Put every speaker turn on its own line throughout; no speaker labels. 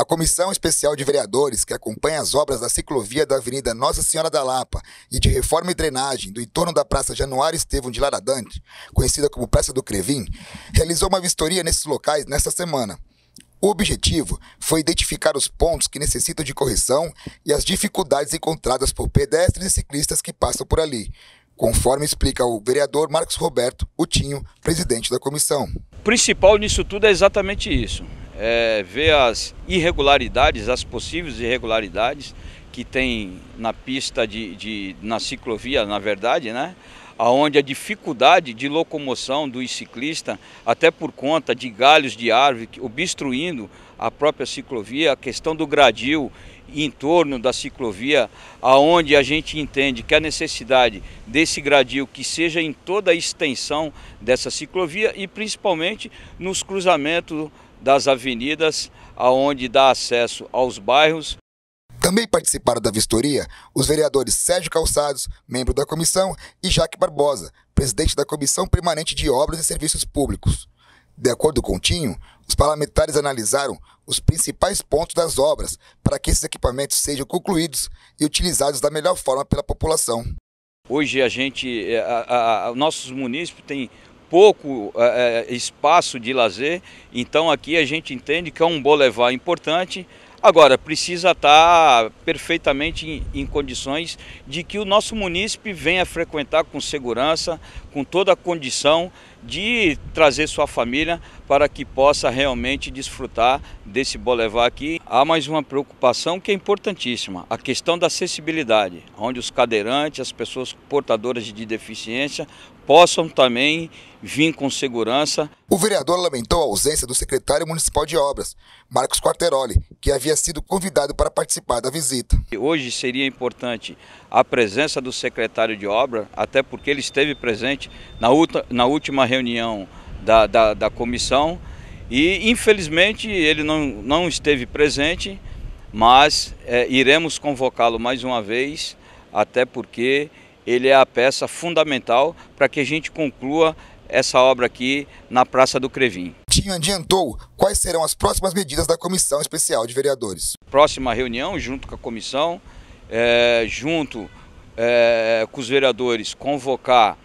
A Comissão Especial de Vereadores, que acompanha as obras da ciclovia da Avenida Nossa Senhora da Lapa e de reforma e drenagem do entorno da Praça Januário Estevão de Laradante, conhecida como Praça do Crevim, realizou uma vistoria nesses locais nesta semana. O objetivo foi identificar os pontos que necessitam de correção e as dificuldades encontradas por pedestres e ciclistas que passam por ali, conforme explica o vereador Marcos Roberto Utinho, presidente da comissão.
O principal nisso tudo é exatamente isso é, ver as irregularidades, as possíveis irregularidades que tem na pista de, de na ciclovia, na verdade, né? aonde a dificuldade de locomoção do ciclista até por conta de galhos de árvore obstruindo a própria ciclovia, a questão do gradil em torno da ciclovia, aonde a gente entende que a necessidade desse gradil que seja em toda a extensão dessa ciclovia e principalmente nos cruzamentos das avenidas aonde dá acesso aos
bairros. Também participaram da vistoria os vereadores Sérgio Calçados, membro da comissão, e Jaque Barbosa, presidente da Comissão Permanente de Obras e Serviços Públicos. De acordo com o Tinho, os parlamentares analisaram os principais pontos das obras para que esses equipamentos sejam concluídos e utilizados da melhor forma pela população.
Hoje a gente, eh, a, a, a nossos municípios têm pouco é, é, espaço de lazer, então aqui a gente entende que é um bolevar importante. Agora, precisa estar perfeitamente em, em condições de que o nosso munícipe venha frequentar com segurança, com toda a condição de trazer sua família para que possa realmente desfrutar desse boulevard aqui. Há mais uma preocupação que é importantíssima, a questão da acessibilidade, onde os cadeirantes, as pessoas
portadoras de deficiência possam também vir com segurança. O vereador lamentou a ausência do secretário municipal de obras, Marcos Quarteroli, que havia sido convidado para participar da visita.
Hoje seria importante a presença do secretário de obra, até porque ele esteve presente na, na última reunião da, da, da comissão e infelizmente ele não, não esteve presente, mas é, iremos convocá-lo mais uma vez, até porque ele é a peça fundamental para que a gente conclua essa obra aqui na Praça
do Crevim. Tinho adiantou quais serão as próximas medidas da Comissão Especial de Vereadores. Próxima reunião, junto com a comissão, é, junto é, com os
vereadores, convocar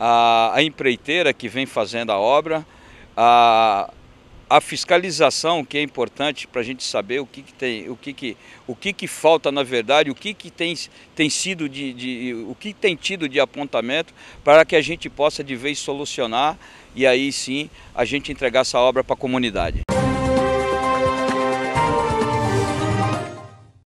a, a empreiteira que vem fazendo a obra, a, a fiscalização que é importante para a gente saber o que, que tem, o que, que, o que, que falta na verdade, o que, que tem, tem sido de, de o que tem tido de apontamento para que a gente possa de vez solucionar e aí sim a gente entregar essa obra para a comunidade.